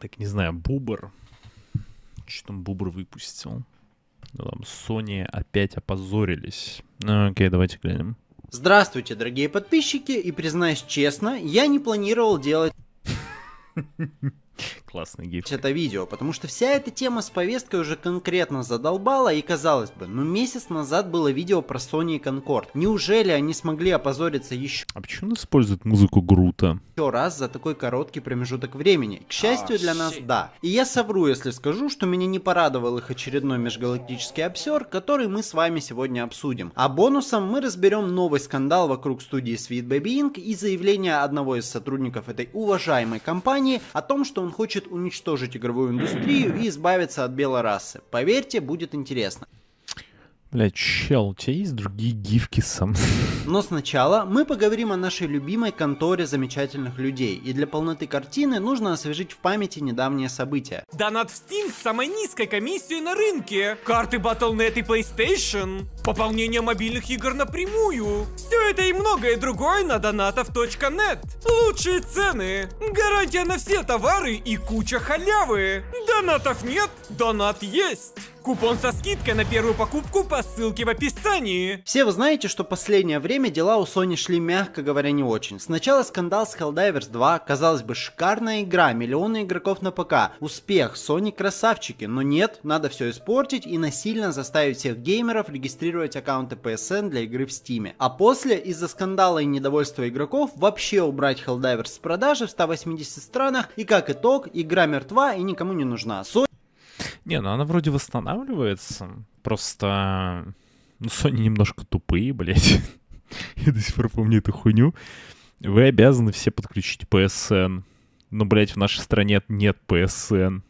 Так, не знаю, Бубер. Что там Бубер выпустил? там Sony опять опозорились. Ну, окей, давайте глянем. Здравствуйте, дорогие подписчики, и признаюсь честно, я не планировал делать... Классный гиф. Это видео, потому что вся эта тема с повесткой уже конкретно задолбала, и казалось бы, ну месяц назад было видео про Sony и Concord. Неужели они смогли опозориться еще? А почему используют музыку Грута? Еще раз за такой короткий промежуток времени. К счастью для нас, да. И я совру, если скажу, что меня не порадовал их очередной межгалактический обсер, который мы с вами сегодня обсудим. А бонусом мы разберем новый скандал вокруг студии Sweet Baby Inc. и заявление одного из сотрудников этой уважаемой компании о том, что он хочет хочет уничтожить игровую индустрию и избавиться от белой расы. Поверьте, будет интересно. Бля, чел, у тебя есть другие гифки сам? Но сначала мы поговорим о нашей любимой конторе замечательных людей. И для полноты картины нужно освежить в памяти недавние события. Донат в Steam с самой низкой комиссией на рынке. Карты Battle.net и PlayStation. Пополнение мобильных игр напрямую. Все это и многое другое на донатов.нет. Лучшие цены. Гарантия на все товары и куча халявы. Донатов нет, донат есть. Купон со скидкой на первую покупку по ссылке в описании. Все вы знаете, что последнее время дела у Sony шли, мягко говоря, не очень. Сначала скандал с Helldivers 2, казалось бы, шикарная игра, миллионы игроков на ПК, успех, Sony красавчики, но нет, надо все испортить и насильно заставить всех геймеров регистрироваться регистрировать аккаунты PSN для игры в Steam. А после, из-за скандала и недовольства игроков, вообще убрать Helldivers с продажи в 180 странах, и как итог, игра мертва и никому не нужна. Sony... Не, ну она вроде восстанавливается, просто... Ну, Sony немножко тупые, блядь. Я до сих пор помню эту хуйню. Вы обязаны все подключить PSN. Но, ну, блядь, в нашей стране нет PSN.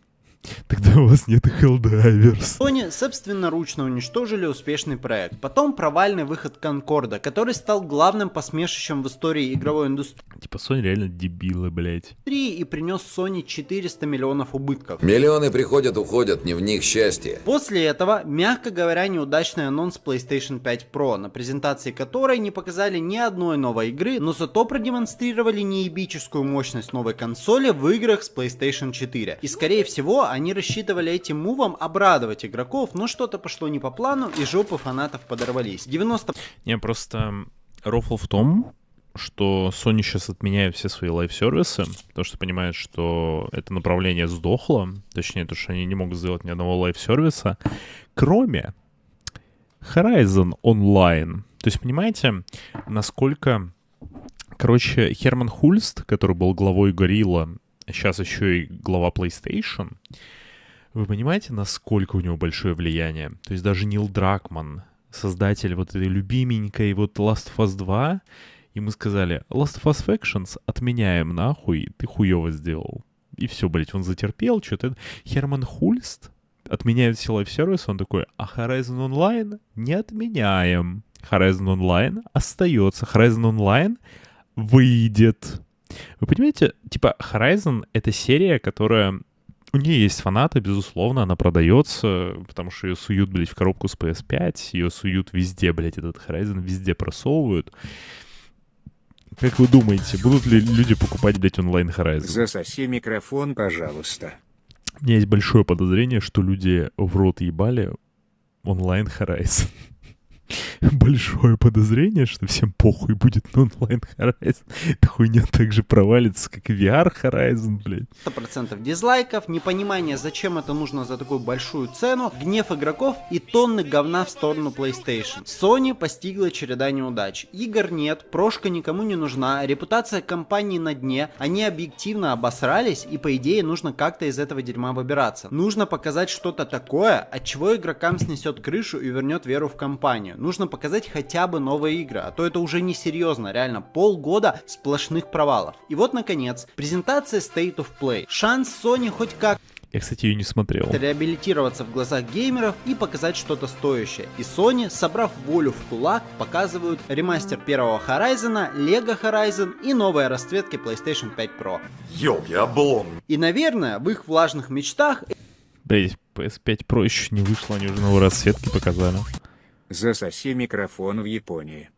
Тогда у вас нет Helldivers. Sony собственноручно уничтожили успешный проект. Потом провальный выход Конкорда, который стал главным посмешищем в истории игровой индустрии. Типа Sony реально дебилы, блять. Три И принес Sony 400 миллионов убытков. Миллионы приходят, уходят, не в них счастье. После этого, мягко говоря, неудачный анонс PlayStation 5 Pro, на презентации которой не показали ни одной новой игры, но зато продемонстрировали неебическую мощность новой консоли в играх с PlayStation 4. И скорее всего они рассчитывали этим мувом обрадовать игроков, но что-то пошло не по плану, и жопы фанатов подорвались. 90... Не, просто рофл в том, что Sony сейчас отменяет все свои лайв-сервисы, потому что понимает, что это направление сдохло, точнее, то, что они не могут сделать ни одного лайв-сервиса, кроме Horizon Online. То есть, понимаете, насколько... Короче, Херман Хульст, который был главой Горилла сейчас еще и глава PlayStation, вы понимаете, насколько у него большое влияние? То есть даже Нил Дракман, создатель вот этой любименькой вот Last of Us 2, ему сказали, Last of Us Factions отменяем нахуй, ты хуево сделал. И все, блять, он затерпел, что-то... Херман Хульст отменяет все лайф-сервисы, он такой, а Horizon Online не отменяем. Horizon Online остается. Horizon Online выйдет вы понимаете, типа Horizon — это серия, которая... У нее есть фанаты, безусловно, она продается, потому что ее суют, блядь, в коробку с PS5, ее суют везде, блядь, этот Horizon везде просовывают. Как вы думаете, будут ли люди покупать, блядь, онлайн Horizon? Засоси микрофон, пожалуйста. У меня есть большое подозрение, что люди в рот ебали онлайн Horizon. большое подозрение, что всем похуй будет на онлайн Horizon. Эта хуйня так же провалится, как и VR Horizon, блядь. 100% дизлайков, непонимание, зачем это нужно за такую большую цену, гнев игроков и тонны говна в сторону PlayStation. Sony постигла череда неудач. Игр нет, прошка никому не нужна, репутация компании на дне, они объективно обосрались и по идее нужно как-то из этого дерьма выбираться. Нужно показать что-то такое, от чего игрокам снесет крышу и вернет веру в компанию. Нужно показать хотя бы новые игры, а то это уже несерьезно, реально полгода сплошных провалов. И вот, наконец, презентация State of Play. Шанс Sony хоть как я, кстати, ее не смотрел. Реабилитироваться в глазах геймеров и показать что-то стоящее. И Sony, собрав волю в кулак, показывают ремастер первого Horizon, Lego Horizon и новые расцветки PlayStation 5 Pro. я облом. И, наверное, в их влажных мечтах... Да PS5 Pro еще не вышло, они уже новые расцветки показали. Засоси микрофон в Японии.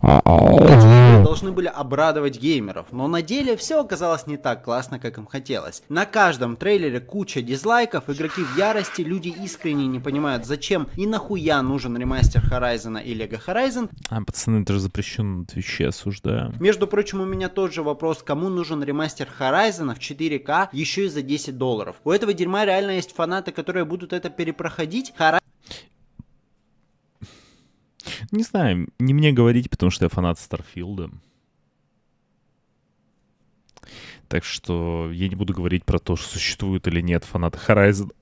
Эти должны были обрадовать геймеров, но на деле все оказалось не так классно, как им хотелось. На каждом трейлере куча дизлайков, игроки в ярости, люди искренне не понимают, зачем и нахуя нужен ремастер Horizon или Lego Horizon. А, пацаны, это же запрещено на Твиче, осуждаю. Между прочим, у меня тот же вопрос, кому нужен ремастер Horizon в 4К еще и за 10 долларов. У этого дерьма реально есть фанаты, которые будут это перепроходить. Horizon не знаю, не мне говорить, потому что я фанат Старфилда. Так что я не буду говорить про то, существует или нет фанаты Horizon.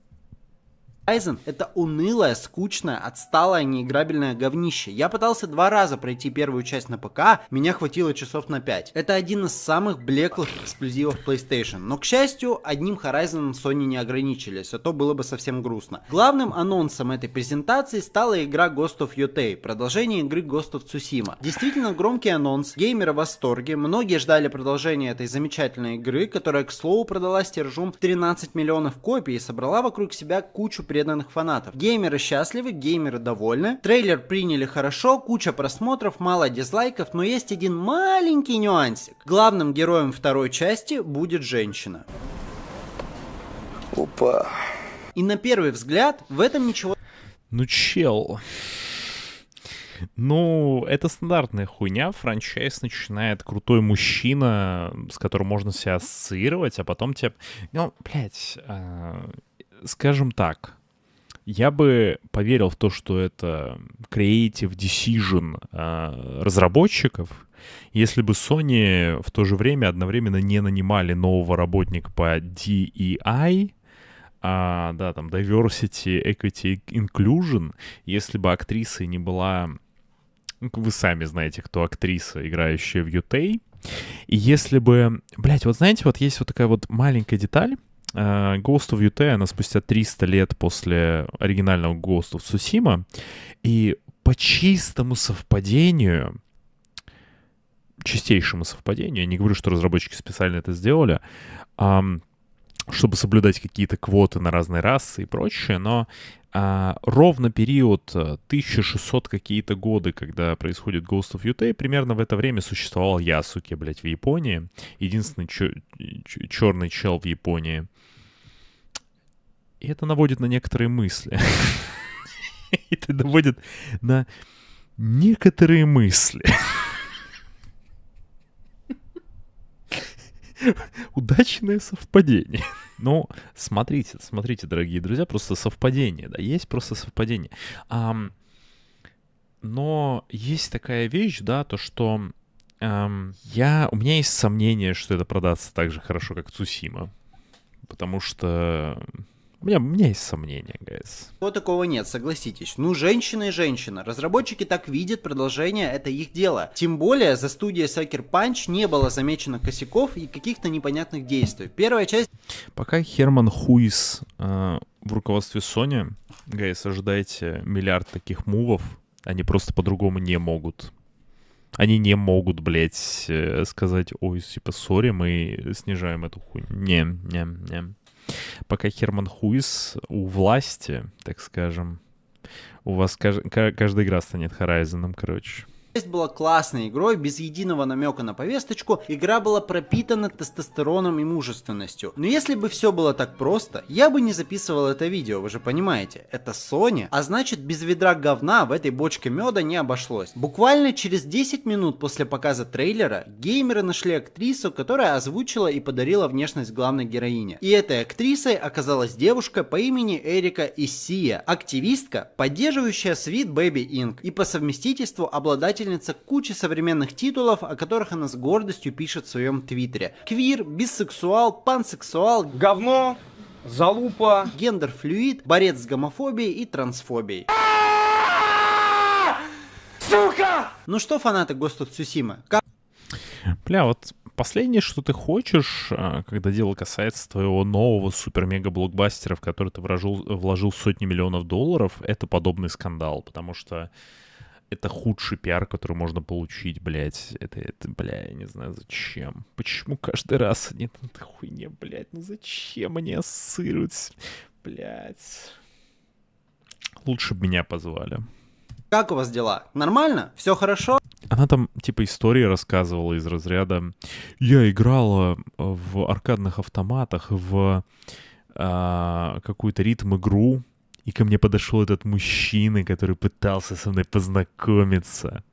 Райзен — это унылое, скучное, отсталое, неиграбельное говнище. Я пытался два раза пройти первую часть на ПК, меня хватило часов на 5. Это один из самых блеклых эксклюзивов PlayStation. Но, к счастью, одним Horizon Sony не ограничились, а то было бы совсем грустно. Главным анонсом этой презентации стала игра Ghost of Yotei, продолжение игры Ghost of Tsushima. Действительно громкий анонс, геймеры в восторге, многие ждали продолжения этой замечательной игры, которая, к слову, продалась тиражом 13 миллионов копий и собрала вокруг себя кучу пресс преданных фанатов. Геймеры счастливы, геймеры довольны. Трейлер приняли хорошо, куча просмотров, мало дизлайков, но есть один маленький нюансик. Главным героем второй части будет женщина. Опа. И на первый взгляд в этом ничего... Ну, чел... Ну, это стандартная хуйня. Франчайз начинает крутой мужчина, с которым можно себя ассоциировать, а потом тебе... Ну, блядь, э, скажем так, я бы поверил в то, что это creative decision а, разработчиков, если бы Sony в то же время одновременно не нанимали нового работника по DEI, а, да, там, diversity, equity, inclusion, если бы актрисой не была, ну, вы сами знаете, кто актриса, играющая в Ютей, и если бы, блять, вот знаете, вот есть вот такая вот маленькая деталь, Э, Ghost of Utah, она спустя 300 лет после оригинального Ghost of Tsushima, и по чистому совпадению, чистейшему совпадению, я не говорю, что разработчики специально это сделали, чтобы соблюдать какие-то квоты на разные расы и прочее, но а, ровно период 1600 э, какие-то годы, когда происходит Ghost of Utah, примерно в это время существовал Ясуки, блядь, в Японии. Единственный черный чел в Японии. И это наводит на некоторые мысли. Это наводит на некоторые мысли. Удачное совпадение. Ну, смотрите, смотрите, дорогие друзья, просто совпадение, да, есть просто совпадение. Um, но есть такая вещь, да, то, что um, я, у меня есть сомнение, что это продастся так же хорошо, как Цусима. Потому что у меня, у меня есть сомнения, guys. Что такого нет, согласитесь. Ну, женщина и женщина. Разработчики так видят продолжение, это их дело. Тем более, за студией Sucker Punch не было замечено косяков и каких-то непонятных действий. Первая часть... Пока Херман Хуис э, в руководстве Sony, guys, ожидайте миллиард таких мувов. Они просто по-другому не могут. Они не могут, блядь, э, сказать, ой, типа, сори, мы снижаем эту хуйню. Не, не, не. Пока Херман Хуис у власти, так скажем, у вас каждая игра станет Horizon, короче. Часть была классной игрой, без единого намека на повесточку, игра была пропитана тестостероном и мужественностью. Но если бы все было так просто, я бы не записывал это видео, вы же понимаете. Это Sony, а значит без ведра говна в этой бочке меда не обошлось. Буквально через 10 минут после показа трейлера геймеры нашли актрису, которая озвучила и подарила внешность главной героине. И этой актрисой оказалась девушка по имени Эрика Иссия, активистка, поддерживающая Sweet Baby Inc. и по совместительству обладатель обладательница кучи современных титулов, о которых она с гордостью пишет в своем твиттере. Квир, бисексуал, пансексуал, говно, залупа, гендерфлюид, борец с гомофобией и трансфобией. Сука! Ну что, фанаты Ghost of как... Бля, вот последнее, что ты хочешь, а, когда дело касается твоего нового супер-мега-блокбастера, в который ты вложил, вложил сотни миллионов долларов, это подобный скандал, потому что это худший пиар, который можно получить, блядь. Это, это, бля, я не знаю, зачем. Почему каждый раз они на этой хуйне, блядь, ну зачем они ассоциируются, блядь. Лучше бы меня позвали. Как у вас дела? Нормально? Все хорошо? Она там типа истории рассказывала из разряда «Я играла э, в аркадных автоматах, в а, какую-то ритм-игру, и ко мне подошел этот мужчина, который пытался со мной познакомиться.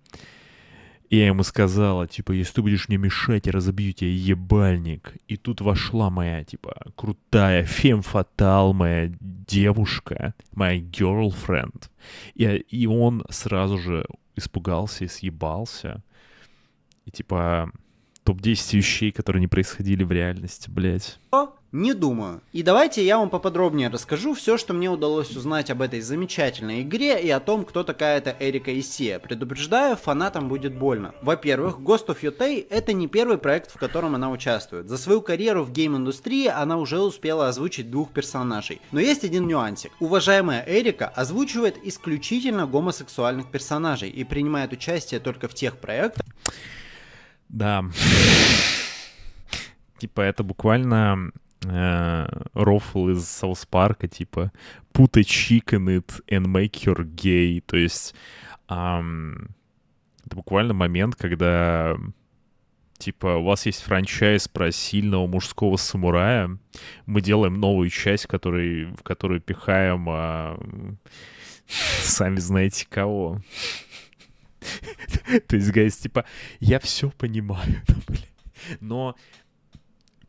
И я ему сказала, типа, если ты будешь мне мешать, я разобью тебя ебальник. И тут вошла моя, типа, крутая фемфатал, моя девушка, моя girlfriend. И, и он сразу же испугался и съебался. И типа, топ-10 вещей, которые не происходили в реальности, блядь. Не думаю. И давайте я вам поподробнее расскажу все, что мне удалось узнать об этой замечательной игре и о том, кто такая эта Эрика Исия. Предупреждаю, фанатам будет больно. Во-первых, Ghost of Yotei это не первый проект, в котором она участвует. За свою карьеру в гейм-индустрии она уже успела озвучить двух персонажей. Но есть один нюансик. Уважаемая Эрика озвучивает исключительно гомосексуальных персонажей и принимает участие только в тех проектах, да. Типа это буквально э, рофл из Саус Парка, типа «Put a chicken it and make your gay». То есть эм, это буквально момент, когда типа у вас есть франчайз про сильного мужского самурая, мы делаем новую часть, который, в которую пихаем э, сами знаете кого. То есть, гайс, типа, я все понимаю, ну, но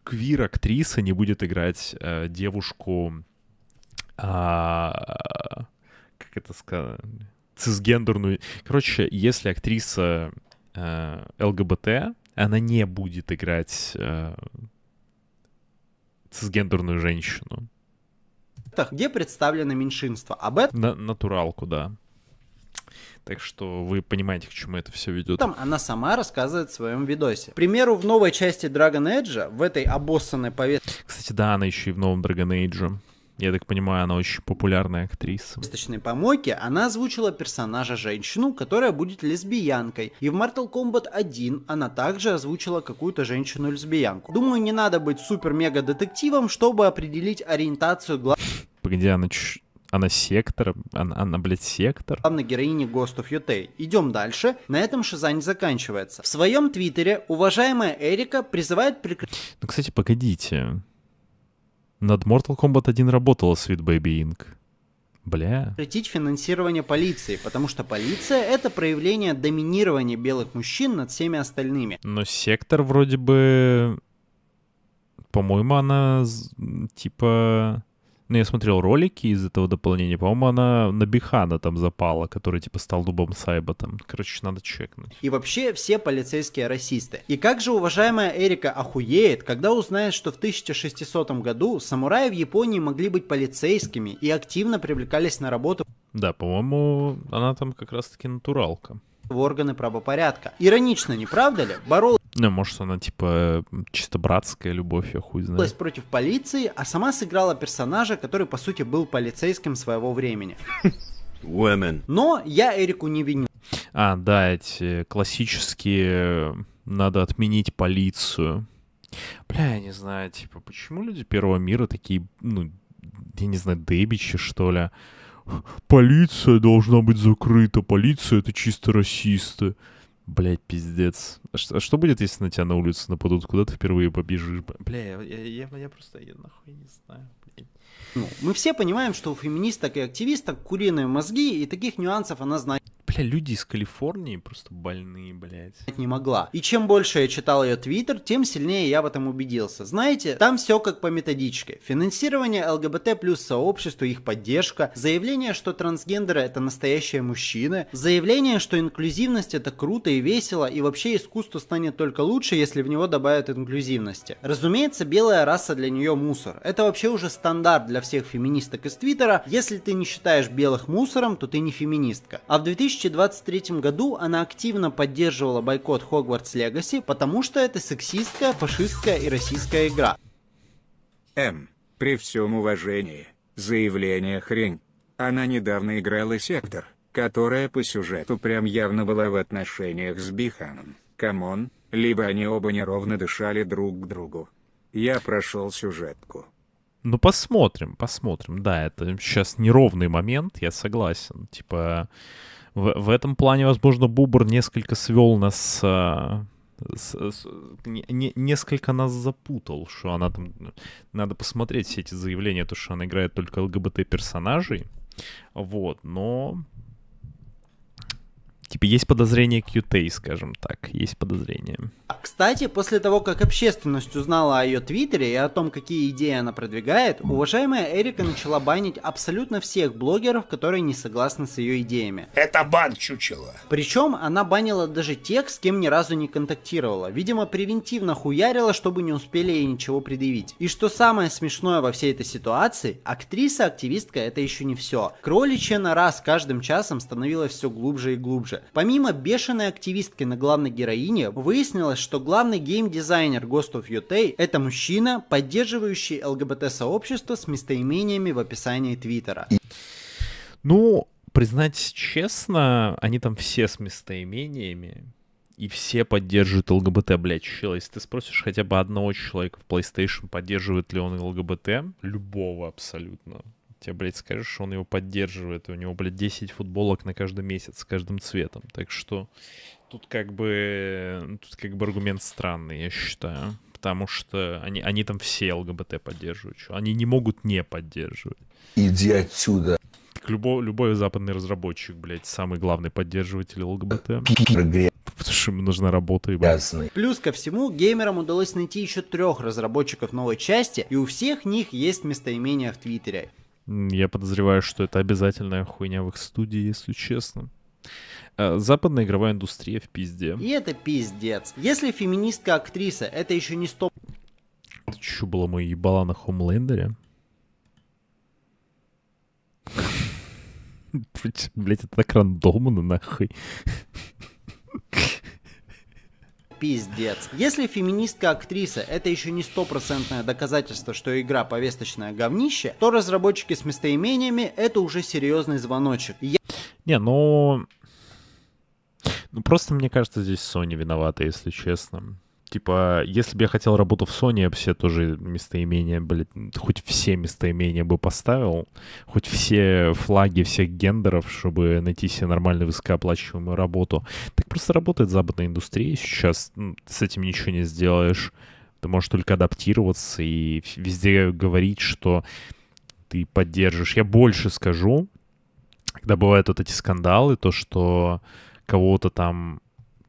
квир-актриса не будет играть э, девушку, а, как это сказать, цисгендерную. Короче, если актриса э, ЛГБТ, она не будет играть э, цисгендерную женщину. Где представлено меньшинство? Об этом... На натуралку, да. Так что вы понимаете, к чему это все ведет. Там она сама рассказывает в своем видосе. К примеру, в новой части Dragon Age, в этой обоссанной повестке... Кстати, да, она еще и в новом Dragon Age. Я так понимаю, она очень популярная актриса. В «Сточной помойке» она озвучила персонажа-женщину, которая будет лесбиянкой. И в Mortal Kombat 1 она также озвучила какую-то женщину-лесбиянку. Думаю, не надо быть супер-мега-детективом, чтобы определить ориентацию глаз... Погоди, она ч- она сектор, она, она, блядь, сектор. Главной героини Ghost of UK. Идем дальше. На этом шиза не заканчивается. В своем твиттере уважаемая Эрика призывает прекратить... Ну, кстати, погодите. Над Mortal Kombat 1 работала Sweet Baby Inc. Бля. Прекратить финансирование полиции, потому что полиция — это проявление доминирования белых мужчин над всеми остальными. Но сектор вроде бы... По-моему, она типа ну, я смотрел ролики из этого дополнения. По-моему, она на Бихана там запала, который, типа, стал дубом Сайба там. Короче, надо чекнуть. И вообще все полицейские расисты. И как же уважаемая Эрика охуеет, когда узнает, что в 1600 году самураи в Японии могли быть полицейскими и активно привлекались на работу. Да, по-моему, она там как раз-таки натуралка в органы правопорядка. Иронично, не правда ли? Боролся ну, может, она типа чисто братская любовь, я хуй знает. против полиции, а сама сыграла персонажа, который, по сути, был полицейским своего времени. Women. Но я Эрику не виню. А, да, эти классические э, «надо отменить полицию». Бля, я не знаю, типа, почему люди Первого мира такие, ну, я не знаю, дебичи, что ли? полиция должна быть закрыта, полиция — это чисто расисты. Блять, пиздец. А, а что, будет, если на тебя на улице нападут? Куда ты впервые побежишь? Бля, я, я, я, я просто я нахуй не знаю, блядь. Ну, мы все понимаем, что у феминисток и активисток куриные мозги, и таких нюансов она знает. Бля, люди из Калифорнии просто больные, блядь. Не могла. И чем больше я читал ее твиттер, тем сильнее я в этом убедился. Знаете, там все как по методичке. Финансирование ЛГБТ плюс сообщества, их поддержка, заявление, что трансгендеры это настоящие мужчины, заявление, что инклюзивность это круто и весело, и вообще искусство станет только лучше, если в него добавят инклюзивности. Разумеется, белая раса для нее мусор. Это вообще уже стандарт удар для всех феминисток из Твиттера, если ты не считаешь белых мусором, то ты не феминистка. А в 2023 году она активно поддерживала бойкот Хогвартс Легаси, потому что это сексистская, фашистская и российская игра. М. При всем уважении, заявление хрень. Она недавно играла сектор, которая по сюжету прям явно была в отношениях с Биханом. Камон, либо они оба неровно дышали друг к другу. Я прошел сюжетку. Ну, посмотрим, посмотрим. Да, это сейчас неровный момент, я согласен. Типа, в, в этом плане, возможно, Бубр несколько свел нас... А, с, с, не, не, несколько нас запутал, что она там... Надо посмотреть все эти заявления, то, что она играет только ЛГБТ-персонажей. Вот, но типа есть подозрение QT, скажем так, есть подозрение. А, кстати, после того, как общественность узнала о ее твиттере и о том, какие идеи она продвигает, уважаемая Эрика начала банить абсолютно всех блогеров, которые не согласны с ее идеями. Это бан чучела. Причем она банила даже тех, с кем ни разу не контактировала. Видимо, превентивно хуярила, чтобы не успели ей ничего предъявить. И что самое смешное во всей этой ситуации, актриса-активистка это еще не все. Кроличья нора с каждым часом становилась все глубже и глубже. Помимо бешеной активистки на главной героине, выяснилось, что главный геймдизайнер Ghost of UK — это мужчина, поддерживающий ЛГБТ-сообщество с местоимениями в описании Твиттера. Ну, признать честно, они там все с местоимениями, и все поддерживают ЛГБТ, блядь, чел. Если ты спросишь хотя бы одного человека в PlayStation, поддерживает ли он ЛГБТ, любого абсолютно, тебе, блядь, скажешь, что он его поддерживает. У него, блядь, 10 футболок на каждый месяц с каждым цветом. Так что тут как бы, ну, тут как бы аргумент странный, я считаю. Потому что они, они там все ЛГБТ поддерживают. Они не могут не поддерживать. Иди отсюда. любой, любой западный разработчик, блядь, самый главный поддерживатель ЛГБТ. Потому что им нужна работа и Ясный. Плюс ко всему, геймерам удалось найти еще трех разработчиков новой части, и у всех них есть местоимение в Твиттере. Я подозреваю, что это обязательная хуйня в их студии, если честно. Э, западная игровая индустрия в пизде. И это пиздец. Если феминистка-актриса, это еще не стоп... Это что было мое ебала на Хомлендере? Блять, это так рандомно, нахуй пиздец. Если феминистка-актриса — это еще не стопроцентное доказательство, что игра повесточное говнище, то разработчики с местоимениями — это уже серьезный звоночек. Я... Не, ну... Ну просто мне кажется, здесь Sony виновата, если честно. Типа, если бы я хотел работу в Sony, я бы все тоже местоимения, блядь, хоть все местоимения бы поставил, хоть все флаги всех гендеров, чтобы найти себе нормальную высокооплачиваемую работу. Так просто работает западная индустрия сейчас, с этим ничего не сделаешь. Ты можешь только адаптироваться и везде говорить, что ты поддержишь. Я больше скажу, когда бывают вот эти скандалы, то, что кого-то там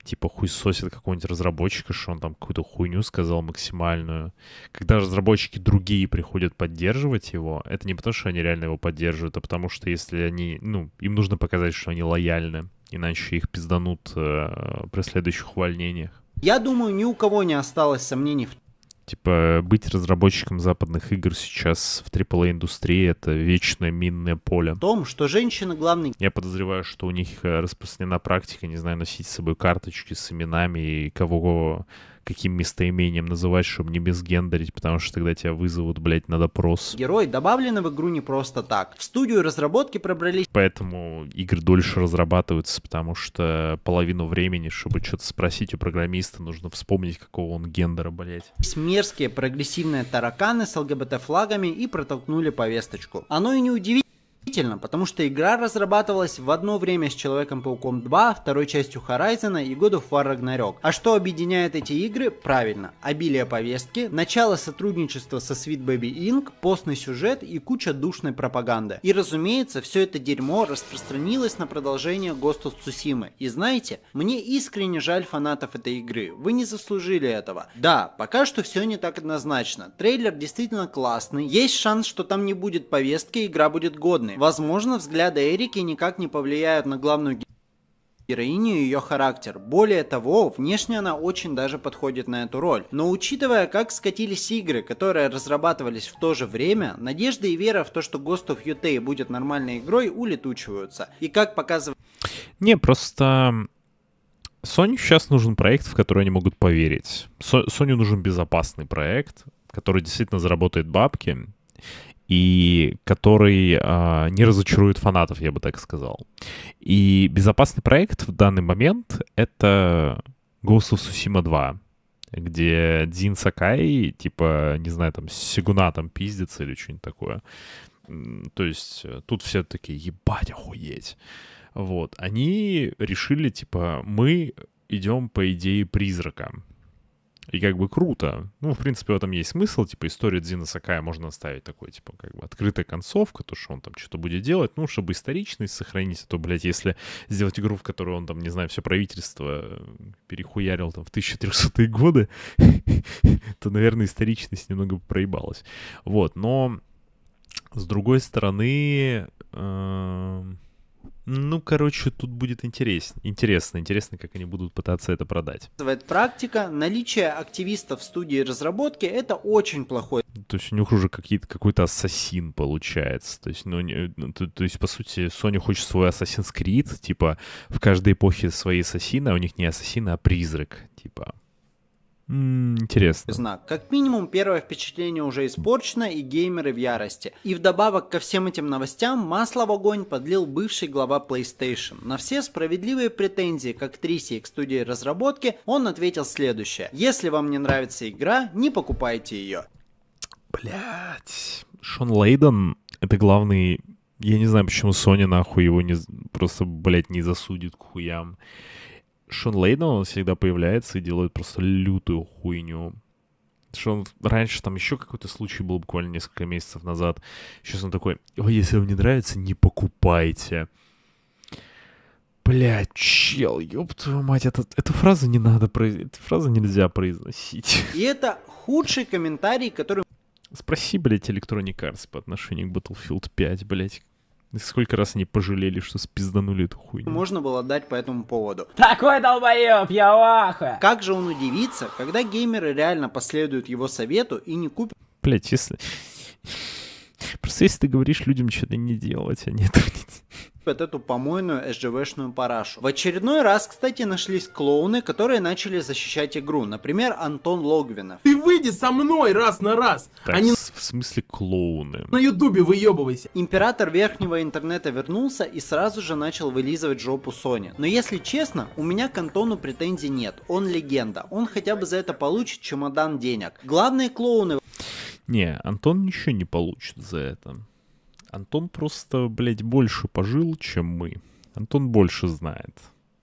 типа хуй сосит какого-нибудь разработчика, что он там какую-то хуйню сказал максимальную. Когда разработчики другие приходят поддерживать его, это не потому, что они реально его поддерживают, а потому что если они, ну, им нужно показать, что они лояльны, иначе их пизданут э, при следующих увольнениях. Я думаю, ни у кого не осталось сомнений в Типа, быть разработчиком западных игр сейчас в AAA-индустрии — это вечное минное поле. В том, что женщина главный. Я подозреваю, что у них э, распространена практика, не знаю, носить с собой карточки с именами и кого каким местоимением называть, чтобы не безгендерить, потому что тогда тебя вызовут, блядь, на допрос. Герой добавлены в игру не просто так. В студию разработки пробрались. Поэтому игры дольше разрабатываются, потому что половину времени, чтобы что-то спросить у программиста, нужно вспомнить, какого он гендера, блядь. Смерзкие прогрессивные тараканы с ЛГБТ-флагами и протолкнули повесточку. Оно и не удивительно Удивительно, потому что игра разрабатывалась в одно время с Человеком-пауком 2, второй частью Horizon и God of War Ragnarok. А что объединяет эти игры? Правильно, обилие повестки, начало сотрудничества со Sweet Baby Inc., постный сюжет и куча душной пропаганды. И разумеется, все это дерьмо распространилось на продолжение Ghost of Tsushima. И знаете, мне искренне жаль фанатов этой игры, вы не заслужили этого. Да, пока что все не так однозначно, трейлер действительно классный, есть шанс, что там не будет повестки, игра будет годной, Возможно, взгляды Эрики никак не повлияют на главную героиню и ее характер. Более того, внешне она очень даже подходит на эту роль. Но учитывая, как скатились игры, которые разрабатывались в то же время, надежда и вера в то, что Ghost of UK будет нормальной игрой, улетучиваются. И как показывает... Не, просто... Sony сейчас нужен проект, в который они могут поверить. Sony нужен безопасный проект, который действительно заработает бабки и который э, не разочарует фанатов, я бы так сказал. И безопасный проект в данный момент — это Ghost of Tsushima 2, где Дзин Сакай, типа, не знаю, там, с Сигуна там пиздится или что-нибудь такое. То есть э, тут все такие, ебать, охуеть. Вот, они решили, типа, мы идем по идее призрака. И как бы круто. Ну, в принципе, в этом есть смысл. Типа, история Дзина Сакая можно оставить такой, типа, как бы открытая концовка, то, что он там что-то будет делать. Ну, чтобы историчность сохранить, а то, блядь, если сделать игру, в которой он там, не знаю, все правительство э, перехуярил там в 1300-е годы, то, наверное, историчность немного проебалась. Вот, но с другой стороны, эм, ну, короче, тут будет интересно, интересно, интересно, как они будут пытаться это продать. Практика, наличие активистов в студии разработки — это очень плохой. То есть у них уже какой-то ассасин получается. То есть, ну, ну, то, то есть, по сути, Sony хочет свой Assassin's Creed, типа, в каждой эпохе свои ассасины, а у них не ассасин, а призрак, типа. Интересно. Знак. Как минимум, первое впечатление уже испорчено, и геймеры в ярости. И вдобавок ко всем этим новостям, масло в огонь подлил бывший глава PlayStation. На все справедливые претензии к актрисе и к студии разработки он ответил следующее. Если вам не нравится игра, не покупайте ее. Блять. Шон Лейден — это главный... Я не знаю, почему Sony нахуй его не... просто, блядь, не засудит к хуям. Шон Лейден, он всегда появляется и делает просто лютую хуйню. Что он раньше там еще какой-то случай был буквально несколько месяцев назад. Сейчас он такой, ой, если вам не нравится, не покупайте. Бля, чел, ёб твою мать, это, эту фразу не надо произносить, эту фразу нельзя произносить. И это худший комментарий, который... Спроси, блядь, Electronic Arts по отношению к Battlefield 5, блядь. Сколько раз они пожалели, что спизданули эту хуйню. Можно было дать по этому поводу. Такой долбоеб, я ваха! Как же он удивится, когда геймеры реально последуют его совету и не купят... Блять, если... Просто если ты говоришь людям что-то не делать, они а не этого не делать сыпят эту помойную SGV-шную парашу. В очередной раз, кстати, нашлись клоуны, которые начали защищать игру. Например, Антон Логвинов. Ты выйди со мной раз на раз, так, а в смысле клоуны? На ютубе выебывайся. Император верхнего интернета вернулся и сразу же начал вылизывать жопу Sony. Но если честно, у меня к Антону претензий нет. Он легенда. Он хотя бы за это получит чемодан денег. Главные клоуны... Не, Антон ничего не получит за это. Антон просто, блядь, больше пожил, чем мы. Антон больше знает.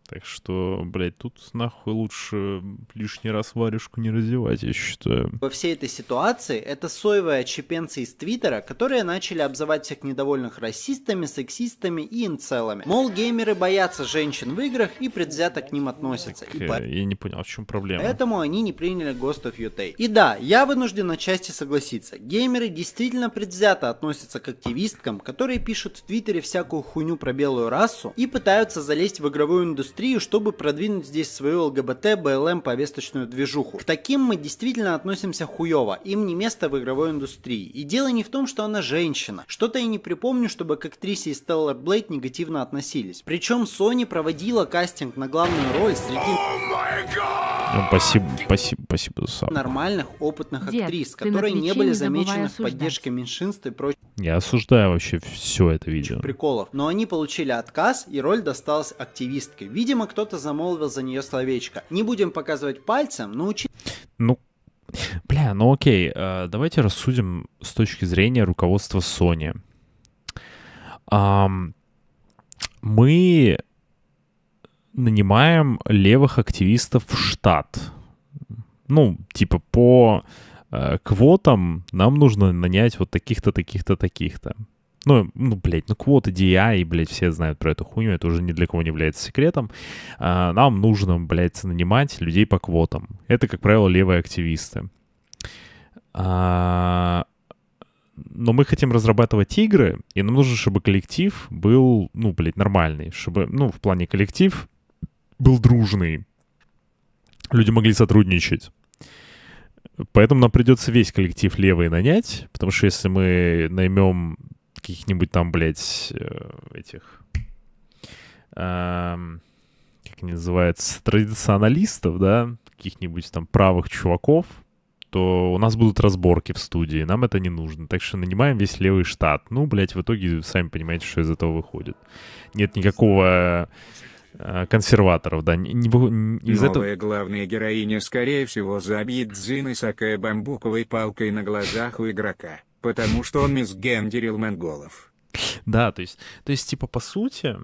Так что, блядь, тут нахуй лучше лишний раз варежку не раздевать, я считаю. Во всей этой ситуации это соевые чепенцы из Твиттера, которые начали обзывать всех недовольных расистами, сексистами и инцелами. Мол, геймеры боятся женщин в играх и предвзято к ним относятся. Так, и э, по... Я не понял, в чем проблема. Поэтому они не приняли Ghost of UTA. И да, я вынужден на части согласиться. Геймеры действительно предвзято относятся к активисткам, которые пишут в Твиттере всякую хуйню про белую расу и пытаются залезть в игровую индустрию индустрию, чтобы продвинуть здесь свою ЛГБТ, БЛМ повесточную движуху. К таким мы действительно относимся хуево, им не место в игровой индустрии. И дело не в том, что она женщина. Что-то я не припомню, чтобы к актрисе из Stellar Blade негативно относились. Причем Sony проводила кастинг на главную роль среди... Ну, спасибо, спасибо, спасибо сам. Нормальных, опытных Дед, актрис, которые не были замечены в поддержке меньшинств и прочее. Я осуждаю вообще все это видео. Приколов. Но они получили отказ, и роль досталась активистке. Видимо, кто-то замолвил за нее словечко. Не будем показывать пальцем, но учи... Ну, бля, ну окей. Э, давайте рассудим с точки зрения руководства Sony. Мы нанимаем левых активистов в штат. Ну, типа по Э, квотам нам нужно нанять вот таких-то, таких-то, таких-то. Ну, ну, блядь, ну квоты DI, блядь, все знают про эту хуйню, это уже ни для кого не является секретом. А, нам нужно, блядь, нанимать людей по квотам. Это, как правило, левые активисты. А, но мы хотим разрабатывать игры, и нам нужно, чтобы коллектив был, ну, блядь, нормальный, чтобы, ну, в плане коллектив был дружный, люди могли сотрудничать. Поэтому нам придется весь коллектив левый нанять, потому что если мы наймем каких-нибудь там, блядь, э, этих... Э, как они называются? Традиционалистов, да? Каких-нибудь там правых чуваков, то у нас будут разборки в студии, нам это не нужно. Так что нанимаем весь левый штат. Ну, блядь, в итоге сами понимаете, что из этого выходит. Нет никакого Э, консерваторов, да. Не, не, из Новая этого... главная героиня, скорее всего, забьет Дзины Сакая бамбуковой палкой на глазах у игрока, потому что он мисгендерил монголов. Да, то есть, то есть, типа, по сути,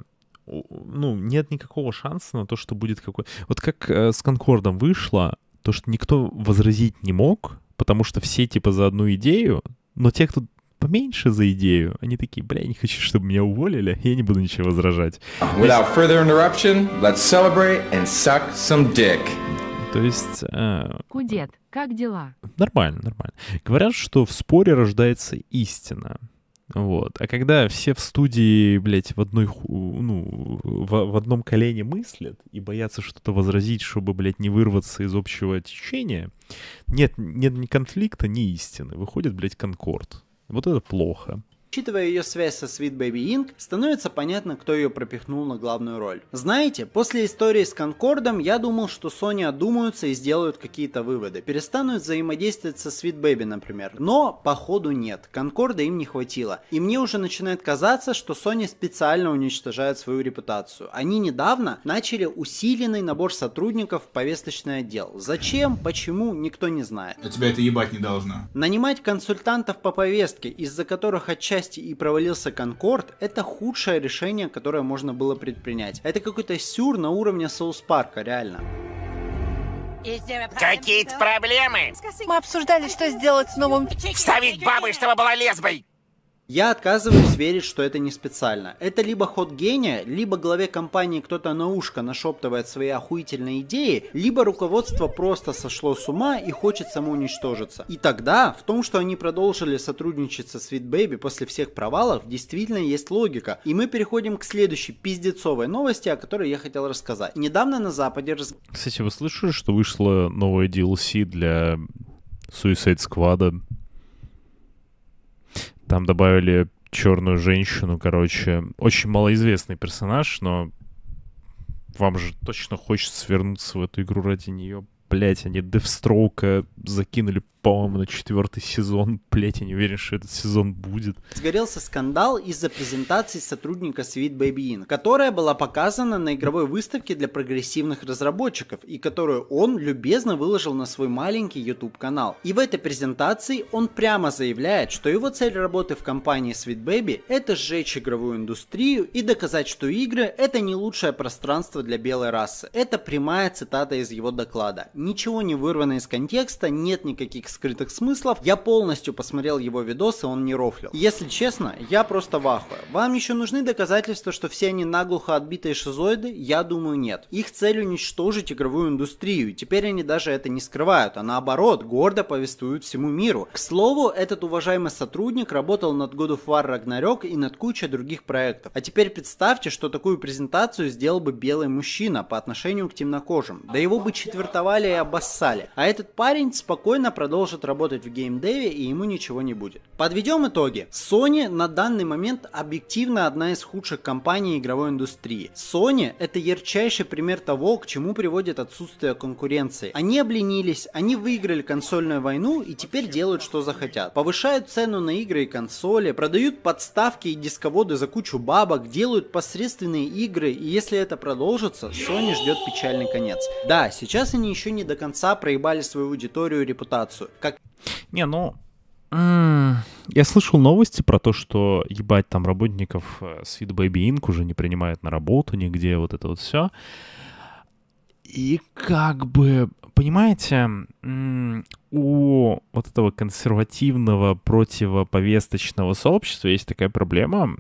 ну, нет никакого шанса на то, что будет какой... Вот как э, с Конкордом вышло, то, что никто возразить не мог, потому что все, типа, за одну идею, но те, кто поменьше за идею. Они такие, бля, я не хочу, чтобы меня уволили, я не буду ничего возражать. Without further interruption, let's celebrate and suck some dick. То есть... Э, Кудет, как дела? Нормально, нормально. Говорят, что в споре рождается истина. Вот. А когда все в студии, блядь, в одной, ну, в, в одном колене мыслят и боятся что-то возразить, чтобы, блядь, не вырваться из общего течения, нет, нет ни конфликта, ни истины. Выходит, блядь, конкорд. Вот это плохо. Учитывая ее связь со Sweet Baby Inc., становится понятно, кто ее пропихнул на главную роль. Знаете, после истории с Конкордом я думал, что Sony одумаются и сделают какие-то выводы. Перестанут взаимодействовать со Sweet Baby, например. Но, походу, нет. Конкорда им не хватило. И мне уже начинает казаться, что Sony специально уничтожает свою репутацию. Они недавно начали усиленный набор сотрудников в повесточный отдел. Зачем, почему, никто не знает. А тебя это ебать не должно. Нанимать консультантов по повестке, из-за которых отчасти части и провалился Конкорд, это худшее решение, которое можно было предпринять. Это какой-то сюр на уровне Соус Парка, реально. Какие-то проблемы? Мы обсуждали, что сделать с новым... Вставить бабы, чтобы была лесбой! Я отказываюсь верить, что это не специально. Это либо ход гения, либо главе компании кто-то на ушко нашептывает свои охуительные идеи, либо руководство просто сошло с ума и хочет самоуничтожиться. И тогда в том, что они продолжили сотрудничать со Sweet Baby после всех провалов, действительно есть логика. И мы переходим к следующей пиздецовой новости, о которой я хотел рассказать. Недавно на Западе... Раз... Кстати, вы слышали, что вышло новое DLC для Suicide Squad? Там добавили черную женщину, короче. Очень малоизвестный персонаж, но вам же точно хочется вернуться в эту игру ради нее. Блять, они Девстроука закинули по-моему, на четвертый сезон. Блять, я не уверен, что этот сезон будет. Сгорелся скандал из-за презентации сотрудника Sweet Baby In, которая была показана на игровой выставке для прогрессивных разработчиков и которую он любезно выложил на свой маленький YouTube-канал. И в этой презентации он прямо заявляет, что его цель работы в компании Sweet Baby — это сжечь игровую индустрию и доказать, что игры — это не лучшее пространство для белой расы. Это прямая цитата из его доклада. Ничего не вырвано из контекста, нет никаких скрытых смыслов. Я полностью посмотрел его видосы, он не рофлил. Если честно, я просто в ахуе. Вам еще нужны доказательства, что все они наглухо отбитые шизоиды? Я думаю, нет. Их цель уничтожить игровую индустрию, теперь они даже это не скрывают, а наоборот, гордо повествуют всему миру. К слову, этот уважаемый сотрудник работал над God of War Ragnarok и над кучей других проектов. А теперь представьте, что такую презентацию сделал бы белый мужчина по отношению к темнокожим. Да его бы четвертовали и обоссали. А этот парень спокойно продолжил продолжит работать в геймдеве и ему ничего не будет. Подведем итоги. Sony на данный момент объективно одна из худших компаний игровой индустрии. Sony это ярчайший пример того, к чему приводит отсутствие конкуренции. Они обленились, они выиграли консольную войну и теперь делают что захотят. Повышают цену на игры и консоли, продают подставки и дисководы за кучу бабок, делают посредственные игры и если это продолжится, Sony ждет печальный конец. Да, сейчас они еще не до конца проебали свою аудиторию и репутацию, как... Не, ну, я слышал новости про то, что ебать там работников Sweet э, Baby Inc. уже не принимают на работу нигде, вот это вот все. И как бы, понимаете, у вот этого консервативного противоповесточного сообщества есть такая проблема,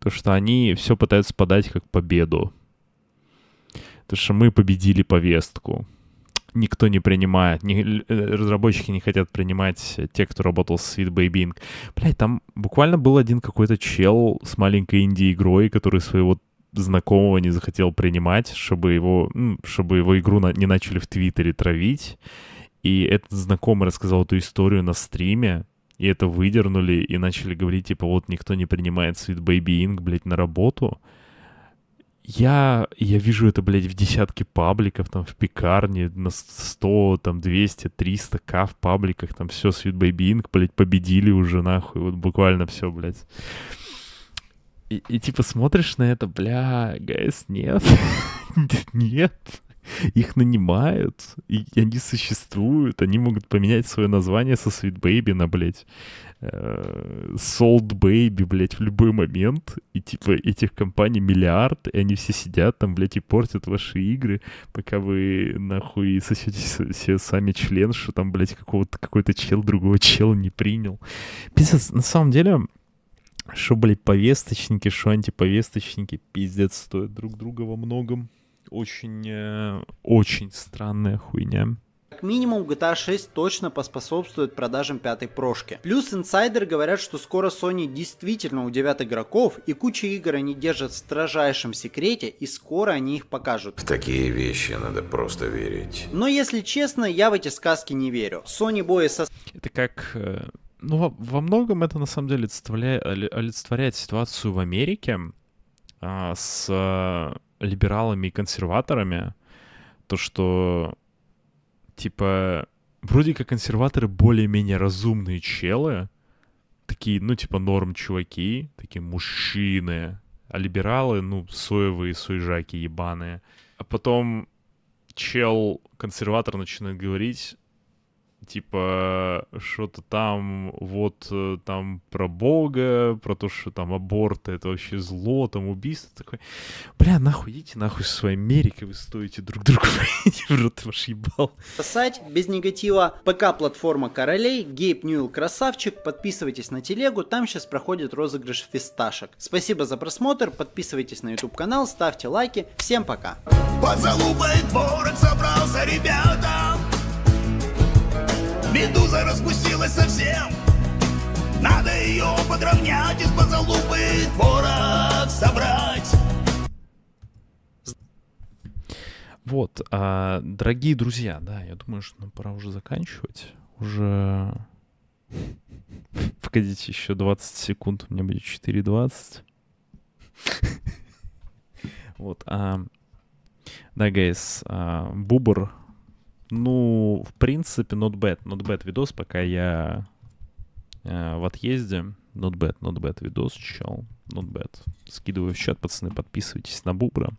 то что они все пытаются подать как победу. То что мы победили повестку никто не принимает, не, э, разработчики не хотят принимать те, кто работал с Sweet Baby Inc. Блядь, там буквально был один какой-то чел с маленькой инди-игрой, который своего знакомого не захотел принимать, чтобы его, чтобы его игру на, не начали в Твиттере травить. И этот знакомый рассказал эту историю на стриме, и это выдернули, и начали говорить, типа, вот никто не принимает Sweet Baby Inc., блядь, на работу я, я вижу это, блядь, в десятке пабликов, там, в пекарне, на 100, там, 200, 300 к в пабликах, там, все, Sweet Baby Inc., блядь, победили уже, нахуй, вот буквально все, блядь. И, и типа смотришь на это, бля, гайс, нет, нет, их нанимают, и они существуют, они могут поменять свое название со Sweet Baby на, блядь, Солд э, Бэйби, блядь, в любой момент. И, типа, этих компаний миллиард, и они все сидят там, блядь, и портят ваши игры, пока вы, нахуй, сосете себе сами член, что там, блядь, какого-то, какой-то чел другого чела не принял. Пиздец, на самом деле, что, блядь, повесточники, что антиповесточники, пиздец, стоят друг друга во многом. Очень, э, очень странная хуйня. Как минимум GTA 6 точно поспособствует продажам пятой прошки. Плюс инсайдеры говорят, что скоро Sony действительно удивят игроков и куча игр они держат в строжайшем секрете и скоро они их покажут. В такие вещи надо просто верить. Но если честно, я в эти сказки не верю. Sony Boy со... Это как э, ну, во, многом это на самом деле олицетворяет ситуацию в Америке а, с а, либералами и консерваторами. То, что типа, вроде как консерваторы более-менее разумные челы, такие, ну, типа, норм чуваки, такие мужчины, а либералы, ну, соевые суежаки ебаные. А потом чел-консерватор начинает говорить, типа что-то там вот э, там про Бога, про то, что там аборты это вообще зло, там убийство такое Бля, нахуй идите нахуй со своей Америкой, вы стоите друг другу, в рот ваш ебал. Сосать без негатива. ПК-платформа королей, Гейб Ньюэлл красавчик, подписывайтесь на телегу, там сейчас проходит розыгрыш фисташек. Спасибо за просмотр, подписывайтесь на YouTube канал, ставьте лайки, всем пока. Под залупой дворок собрался, ребята, Медуза распустилась совсем Надо ее подровнять Из-под творог собрать Вот, а, дорогие друзья, да, я думаю, что нам пора уже заканчивать. Уже... Погодите, еще 20 секунд, у меня будет 4.20. Вот, а, Да, гайс, а, ну, в принципе, not bad. Not bad видос, пока я э, в отъезде. Not bad, not bad видос, чел. Not bad. Скидываю в чат, пацаны, подписывайтесь на Бубра.